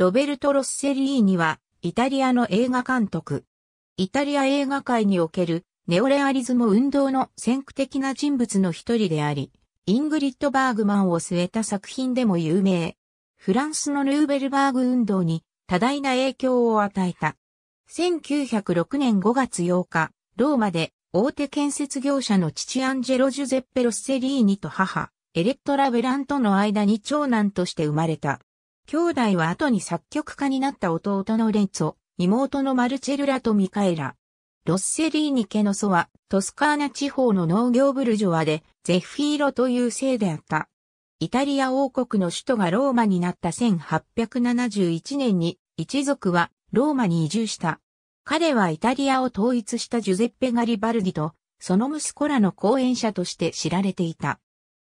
ロベルト・ロッセリーニは、イタリアの映画監督。イタリア映画界におけるネオレアリズム運動の先駆的な人物の一人であり、イングリッド・バーグマンを据えた作品でも有名。フランスのヌーベルバーグ運動に多大な影響を与えた。1906年5月8日、ローマで大手建設業者の父アンジェロ・ジュゼッペ・ロッセリーニと母、エレットラ・ベラントの間に長男として生まれた。兄弟は後に作曲家になった弟のレンツォ、妹のマルチェルラとミカエラ。ロッセリーニ家の祖は、トスカーナ地方の農業ブルジョアで、ゼッフィーロという姓であった。イタリア王国の首都がローマになった1871年に、一族はローマに移住した。彼はイタリアを統一したジュゼッペ・ガリバルディと、その息子らの後援者として知られていた。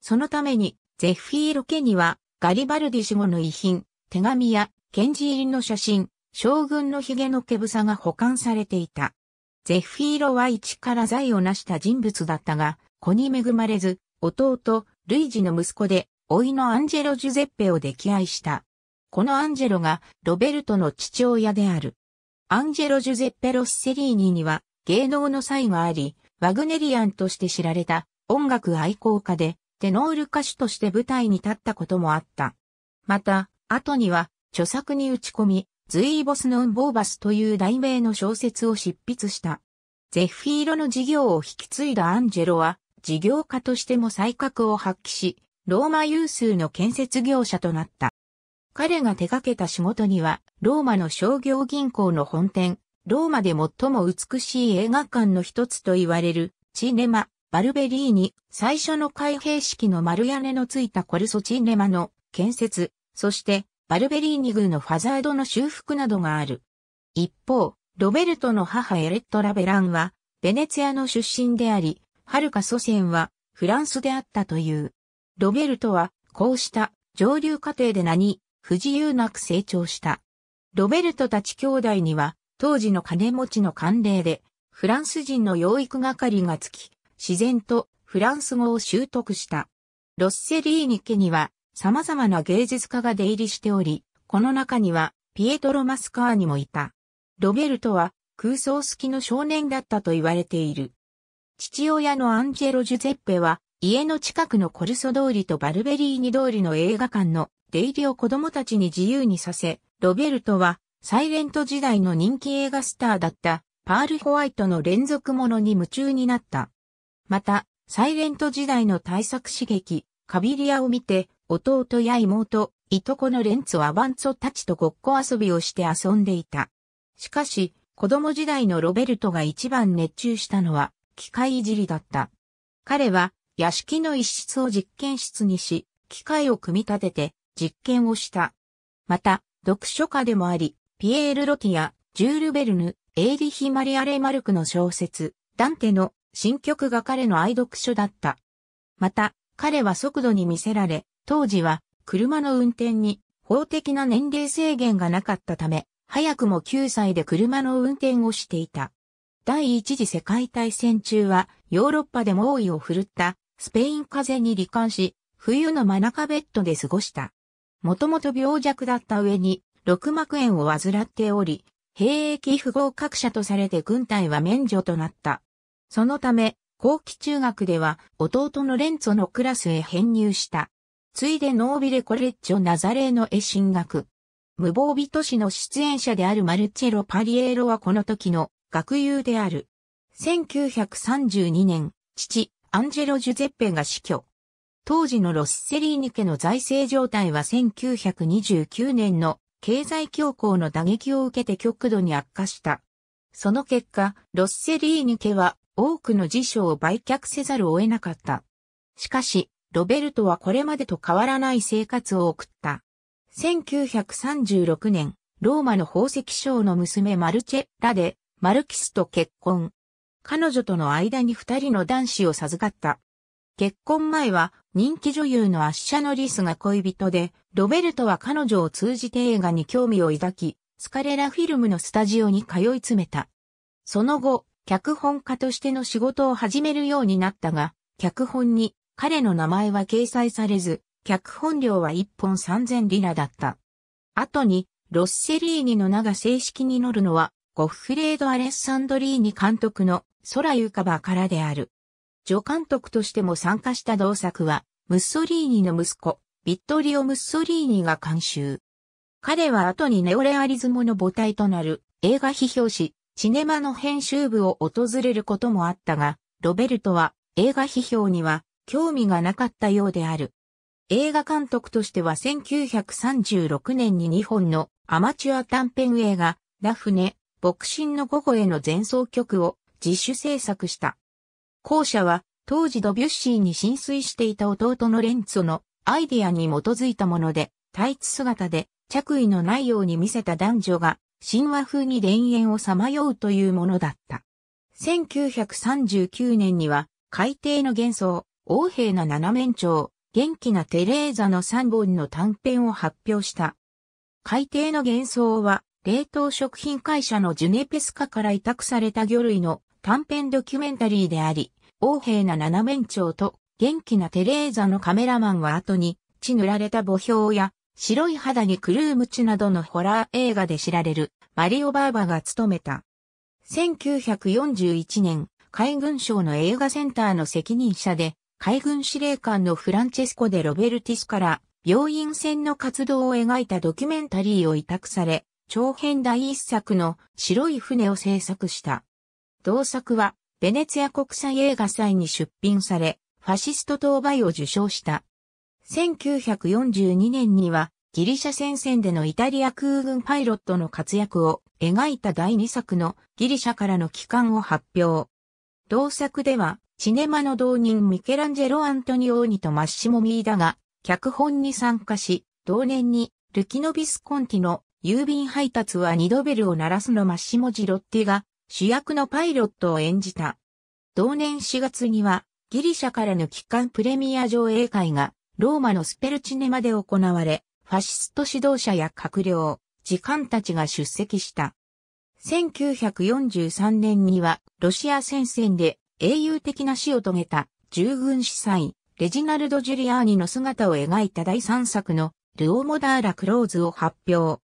そのために、ゼッフィーロ家には、ガリバルディ死後の遺品、手紙や検事入りの写真、将軍の髭の毛草が保管されていた。ゼフィーロは一から財を成した人物だったが、子に恵まれず、弟、ルイジの息子で、老いのアンジェロ・ジュゼッペを溺愛した。このアンジェロがロベルトの父親である。アンジェロ・ジュゼッペ・ロッセリーニには芸能の才があり、ワグネリアンとして知られた音楽愛好家で、テノール歌手として舞台に立ったこともあった。また、後には、著作に打ち込み、ズイーボスノンボーバスという題名の小説を執筆した。ゼフィーロの事業を引き継いだアンジェロは、事業家としても才覚を発揮し、ローマ有数の建設業者となった。彼が手掛けた仕事には、ローマの商業銀行の本店、ローマで最も美しい映画館の一つと言われる、チネマ、バルベリーニ、最初の開閉式の丸屋根のついたコルソチネマの建設、そして、バルベリーニグのファザードの修復などがある。一方、ロベルトの母エレット・ラベランは、ベネツィアの出身であり、はるか祖先はフランスであったという。ロベルトは、こうした上流過程で名に不自由なく成長した。ロベルトたち兄弟には、当時の金持ちの慣例で、フランス人の養育係がつき、自然とフランス語を習得した。ロッセリーニ家には、様々な芸術家が出入りしており、この中にはピエトロ・マスカーニもいた。ロベルトは空想好きの少年だったと言われている。父親のアンジェロ・ジュゼッペは家の近くのコルソ通りとバルベリーニ通りの映画館の出入りを子供たちに自由にさせ、ロベルトはサイレント時代の人気映画スターだったパール・ホワイトの連続ものに夢中になった。また、サイレント時代の大作刺激、カビリアを見て、弟や妹、いとこのレンツはバンツォたちとごっこ遊びをして遊んでいた。しかし、子供時代のロベルトが一番熱中したのは、機械いじりだった。彼は、屋敷の一室を実験室にし、機械を組み立てて、実験をした。また、読書家でもあり、ピエール・ロティア、ジュール・ベルヌ、エイリヒ・マリア・レ・マルクの小説、ダンテの新曲が彼の愛読書だった。また、彼は速度に魅せられ、当時は車の運転に法的な年齢制限がなかったため、早くも9歳で車の運転をしていた。第一次世界大戦中はヨーロッパで猛威を振るったスペイン風邪に罹患し、冬の真中ベッドで過ごした。もともと病弱だった上に、六膜炎を患っており、兵役不合格者とされて軍隊は免除となった。そのため、後期中学では弟のレンツォのクラスへ編入した。ついでノービレコレッジョナザレーノへ進学。無防備都市の出演者であるマルチェロ・パリエーロはこの時の学友である。1932年、父、アンジェロ・ジュゼッペが死去。当時のロッセリーニ家の財政状態は1929年の経済恐慌の打撃を受けて極度に悪化した。その結果、ロッセリーニ家は多くの辞書を売却せざるを得なかった。しかし、ロベルトはこれまでと変わらない生活を送った。1936年、ローマの宝石商の娘マルチェッラで、マルキスと結婚。彼女との間に二人の男子を授かった。結婚前は人気女優のアッシャノリスが恋人で、ロベルトは彼女を通じて映画に興味を抱き、スカレラフィルムのスタジオに通い詰めた。その後、脚本家としての仕事を始めるようになったが、脚本に彼の名前は掲載されず、脚本料は1本3000リラだった。後に、ロッセリーニの名が正式に載るのは、ゴッフレード・アレッサンドリーニ監督の空浮かばからである。助監督としても参加した同作は、ムッソリーニの息子、ビットリオ・ムッソリーニが監修。彼は後にネオレアリズムの母体となる映画批評誌、チネマの編集部を訪れることもあったが、ロベルトは映画批評には興味がなかったようである。映画監督としては1936年に2本のアマチュア短編映画、ラフネ、牧神の午後への前奏曲を自主制作した。後者は当時ドビュッシーに浸水していた弟のレンツォのアイデアに基づいたもので、タイツ姿で着衣のないように見せた男女が神話風に田園をさまようというものだった。1939年には海底の幻想、王兵な七面鳥、元気なテレーザの三本の短編を発表した。海底の幻想は、冷凍食品会社のジュネペスカから委託された魚類の短編ドキュメンタリーであり、王兵な七面鳥と元気なテレーザのカメラマンは後に血塗られた墓標や白い肌に狂うムチなどのホラー映画で知られるマリオ・バーバが務めた。1941年、海軍省の映画センターの責任者で海軍司令官のフランチェスコ・デ・ロベルティスから病院船の活動を描いたドキュメンタリーを委託され、長編第一作の白い船を制作した。同作は、ベネツィア国際映画祭に出品され、ファシスト当倍を受賞した。1942年には、ギリシャ戦線でのイタリア空軍パイロットの活躍を描いた第2作のギリシャからの帰還を発表。同作では、シネマの同人ミケランジェロ・アントニオーニとマッシモ・ミーダが、脚本に参加し、同年に、ルキノ・ビスコンティの郵便配達は二度ベルを鳴らすのマッシモ・ジロッティが、主役のパイロットを演じた。同年4月には、ギリシャからの期間プレミア上映会が、ローマのスペルチネマで行われ、ファシスト指導者や閣僚、時間たちが出席した。1943年にはロシア戦線で英雄的な死を遂げた従軍司祭レジナルド・ジュリアーニの姿を描いた第3作のルオモダーラ・クローズを発表。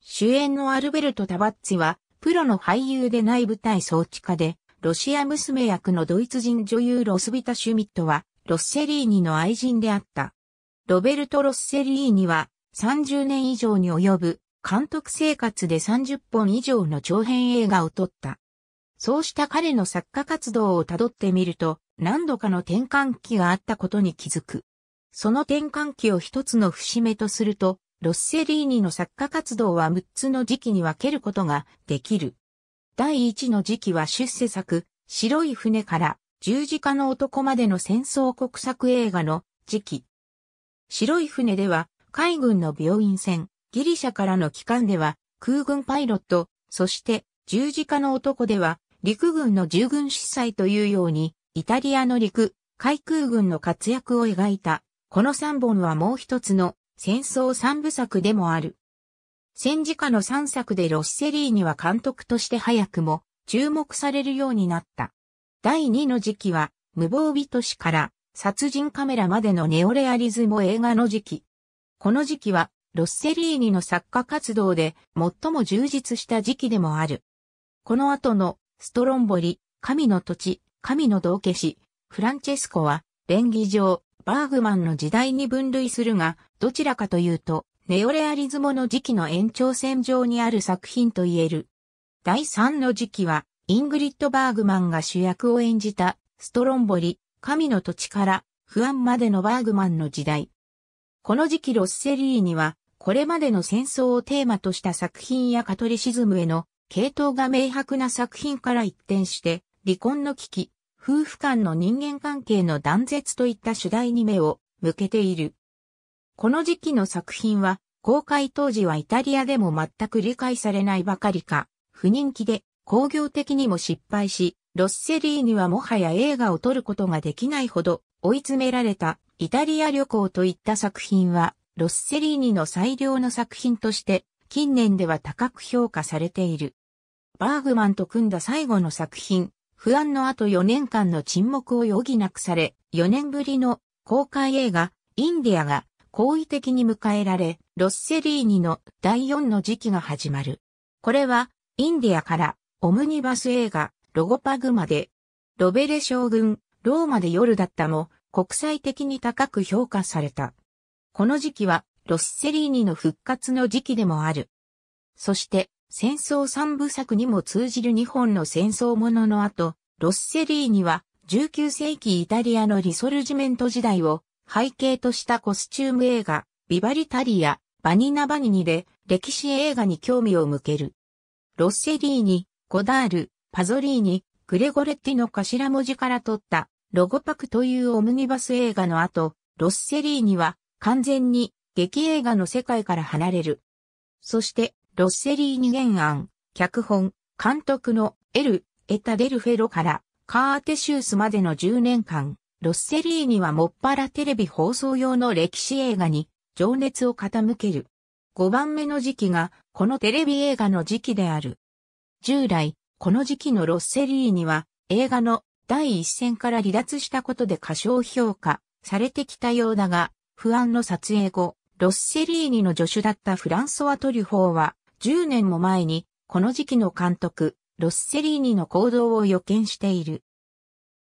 主演のアルベルト・タバッツはプロの俳優でない舞台装置家でロシア娘役のドイツ人女優ロスビタ・シュミットはロッセリーニの愛人であった。ロベルト・ロッセリーニは30年以上に及ぶ監督生活で30本以上の長編映画を撮った。そうした彼の作家活動をたどってみると、何度かの転換期があったことに気づく。その転換期を一つの節目とすると、ロッセリーニの作家活動は6つの時期に分けることができる。第1の時期は出世作、白い船から十字架の男までの戦争国策映画の時期。白い船では海軍の病院船、ギリシャからの帰還では、空軍パイロット、そして十字架の男では、陸軍の従軍司祭というように、イタリアの陸、海空軍の活躍を描いた、この三本はもう一つの戦争三部作でもある。戦時下の三作でロッセリーには監督として早くも注目されるようになった。第二の時期は無防備都市から殺人カメラまでのネオレアリズム映画の時期。この時期はロッセリーニの作家活動で最も充実した時期でもある。この後のストロンボリ、神の土地、神の道化師、フランチェスコは、連宜上、バーグマンの時代に分類するが、どちらかというと、ネオレアリズムの時期の延長線上にある作品と言える。第3の時期は、イングリッド・バーグマンが主役を演じた、ストロンボリ、神の土地から、不安までのバーグマンの時代。この時期ロッセリーニは、これまでの戦争をテーマとした作品やカトリシズムへの系統が明白な作品から一転して、離婚の危機、夫婦間の人間関係の断絶といった主題に目を向けている。この時期の作品は、公開当時はイタリアでも全く理解されないばかりか、不人気で工業的にも失敗し、ロッセリーにはもはや映画を撮ることができないほど追い詰められたイタリア旅行といった作品はロッセリーニの最良の作品として近年では高く評価されている。バーグマンと組んだ最後の作品、不安の後4年間の沈黙を余儀なくされ、4年ぶりの公開映画、インディアが好意的に迎えられ、ロッセリーニの第4の時期が始まる。これは、インディアからオムニバス映画、ロゴパグまで、ロベレ将軍、ローマで夜だったも、国際的に高く評価された。この時期はロッセリーニの復活の時期でもある。そして、戦争三部作にも通じる日本の戦争ものの後、ロッセリーニは19世紀イタリアのリソルジメント時代を背景としたコスチューム映画、ビバリタリア、バニナバニニで歴史映画に興味を向ける。ロッセリーニ、コダール、パゾリーニ、グレゴレッティの頭文字から取ったロゴパクというオムニバス映画の後、ロッセリーニは完全に劇映画の世界から離れる。そして、ロッセリーニ原案、脚本、監督のエル・エタ・デルフェロからカーテシウスまでの10年間、ロッセリーニはもっぱらテレビ放送用の歴史映画に情熱を傾ける。5番目の時期がこのテレビ映画の時期である。従来、この時期のロッセリーニは映画の第一線から離脱したことで過小評価されてきたようだが、不安の撮影後、ロッセリーニの助手だったフランソワ・トリュフォーは、10年も前に、この時期の監督、ロッセリーニの行動を予見している。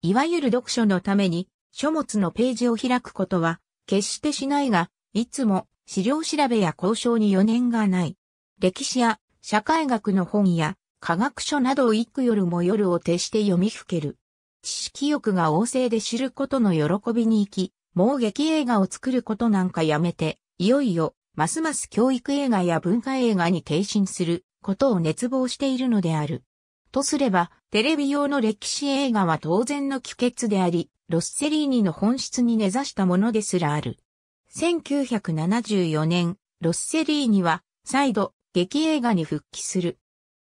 いわゆる読書のために、書物のページを開くことは、決してしないが、いつも、資料調べや交渉に余念がない。歴史や、社会学の本や、科学書などを幾夜も夜を徹して読みふける。知識欲が旺盛で知ることの喜びに行き、もう劇映画を作ることなんかやめて、いよいよ、ますます教育映画や文化映画に転身することを熱望しているのである。とすれば、テレビ用の歴史映画は当然の帰結であり、ロッセリーニの本質に根ざしたものですらある。1974年、ロッセリーニは、再度、劇映画に復帰する。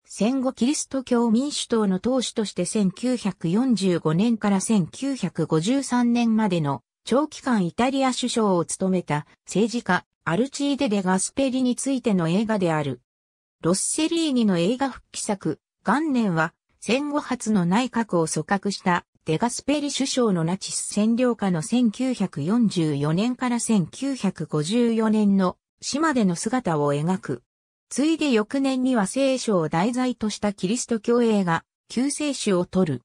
戦後キリスト教民主党の党首として1945年から1953年までの長期間イタリア首相を務めた政治家アルチーデ・デ・ガスペリについての映画である。ロッセリーニの映画復帰作、元年は戦後初の内閣を組閣したデガスペリ首相のナチス占領下の1944年から1954年の島での姿を描く。ついで翌年には聖書を題材としたキリスト教映画、救世主を撮る。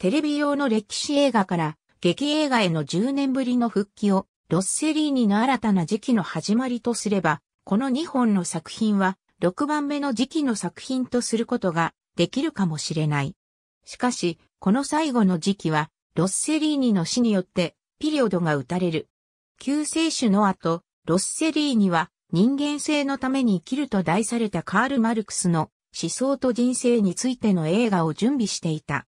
テレビ用の歴史映画から劇映画への10年ぶりの復帰をロッセリーニの新たな時期の始まりとすれば、この2本の作品は6番目の時期の作品とすることができるかもしれない。しかし、この最後の時期は、ロッセリーニの死によってピリオドが打たれる。救世主の後、ロッセリーニは人間性のために生きると題されたカール・マルクスの思想と人生についての映画を準備していた。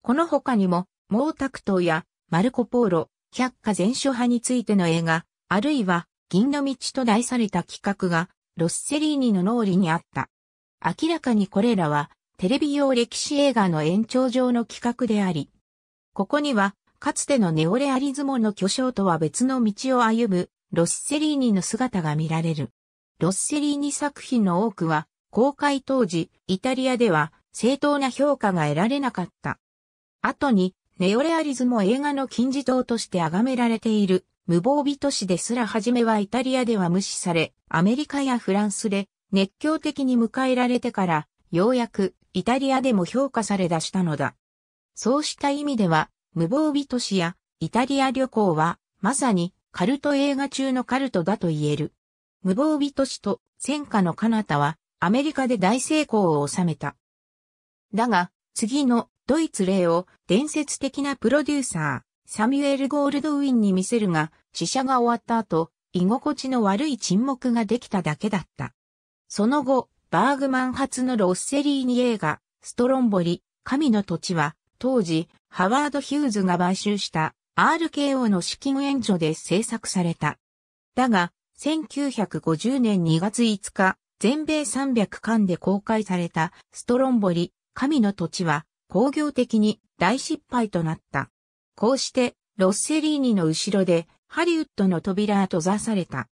この他にも、毛沢東やマルコ・ポーロ、百科全書派についての映画、あるいは、銀の道と題された企画が、ロッセリーニの脳裏にあった。明らかにこれらは、テレビ用歴史映画の延長上の企画であり、ここには、かつてのネオレアリズムの巨匠とは別の道を歩む、ロッセリーニの姿が見られる。ロッセリーニ作品の多くは、公開当時、イタリアでは正当な評価が得られなかった。後に、ネオレアリズも映画の金字塔として崇められている無防備都市ですら初めはイタリアでは無視され、アメリカやフランスで熱狂的に迎えられてから、ようやくイタリアでも評価され出したのだ。そうした意味では、無防備都市やイタリア旅行は、まさにカルト映画中のカルトだと言える。無防備都市と戦火の彼方は、アメリカで大成功を収めた。だが、次のドイツ例を伝説的なプロデューサー、サミュエル・ゴールドウィンに見せるが、試写が終わった後、居心地の悪い沈黙ができただけだった。その後、バーグマン発のロッセリーニ映画、ストロンボリ、神の土地は、当時、ハワード・ヒューズが買収した RKO の資金援助で制作された。だが、1950年2月5日、全米300巻で公開されたストロンボリ、神の土地は、工業的に大失敗となった。こうして、ロッセリーニの後ろで、ハリウッドの扉は閉ざされた。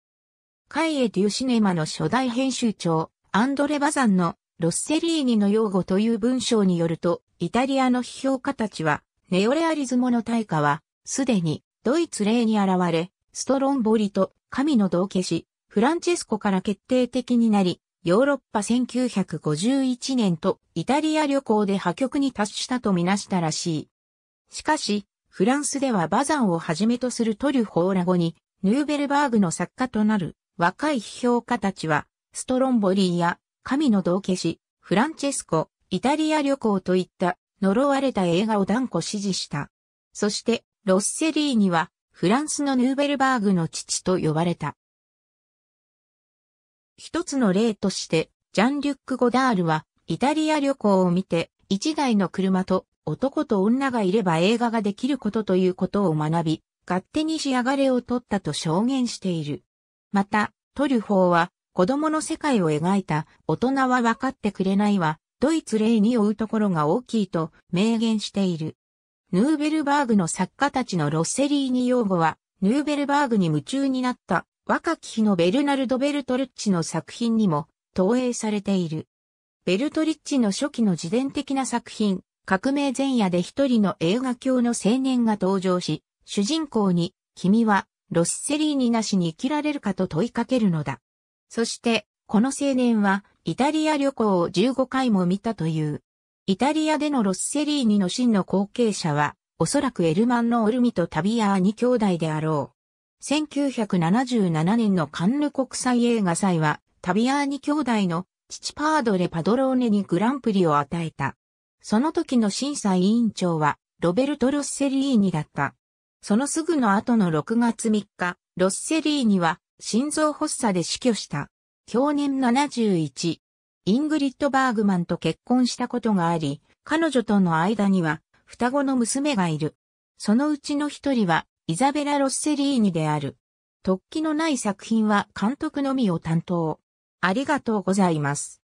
カイエ・デュ・シネマの初代編集長、アンドレ・バザンのロッセリーニの用語という文章によると、イタリアの批評家たちは、ネオレアリズムの大化は、すでにドイツ霊に現れ、ストロンボリと神の道化し、フランチェスコから決定的になり、ヨーロッパ1951年とイタリア旅行で破局に達したとみなしたらしい。しかし、フランスではバザンをはじめとするトリュフォーラ後に、ヌーベルバーグの作家となる若い批評家たちは、ストロンボリーや神の道化師、フランチェスコ、イタリア旅行といった呪われた映画を断固支持した。そして、ロッセリーには、フランスのヌーベルバーグの父と呼ばれた。一つの例として、ジャン・リュック・ゴダールは、イタリア旅行を見て、一台の車と男と女がいれば映画ができることということを学び、勝手に仕上がれを取ったと証言している。また、トリュフォーは、子供の世界を描いた、大人は分かってくれないわ、ドイツ例に追うところが大きいと明言している。ヌーベルバーグの作家たちのロッセリーニ用語は、ヌーベルバーグに夢中になった若き日のベルナルド・ベルトルッチの作品にも投影されている。ベルトリッチの初期の自伝的な作品、革命前夜で一人の映画教の青年が登場し、主人公に、君は、ロッセリーニなしに生きられるかと問いかけるのだ。そして、この青年は、イタリア旅行を15回も見たという。イタリアでのロッセリーニの真の後継者は、おそらくエルマンのオルミとタビアーニ兄弟であろう。1977年のカンヌ国際映画祭は、タビアーニ兄弟の父パードレ・パドローネにグランプリを与えた。その時の審査委員長は、ロベルト・ロッセリーニだった。そのすぐの後の6月3日、ロッセリーニは心臓発作で死去した。去年71。イングリッド・バーグマンと結婚したことがあり、彼女との間には双子の娘がいる。そのうちの一人はイザベラ・ロッセリーニである。突起のない作品は監督のみを担当。ありがとうございます。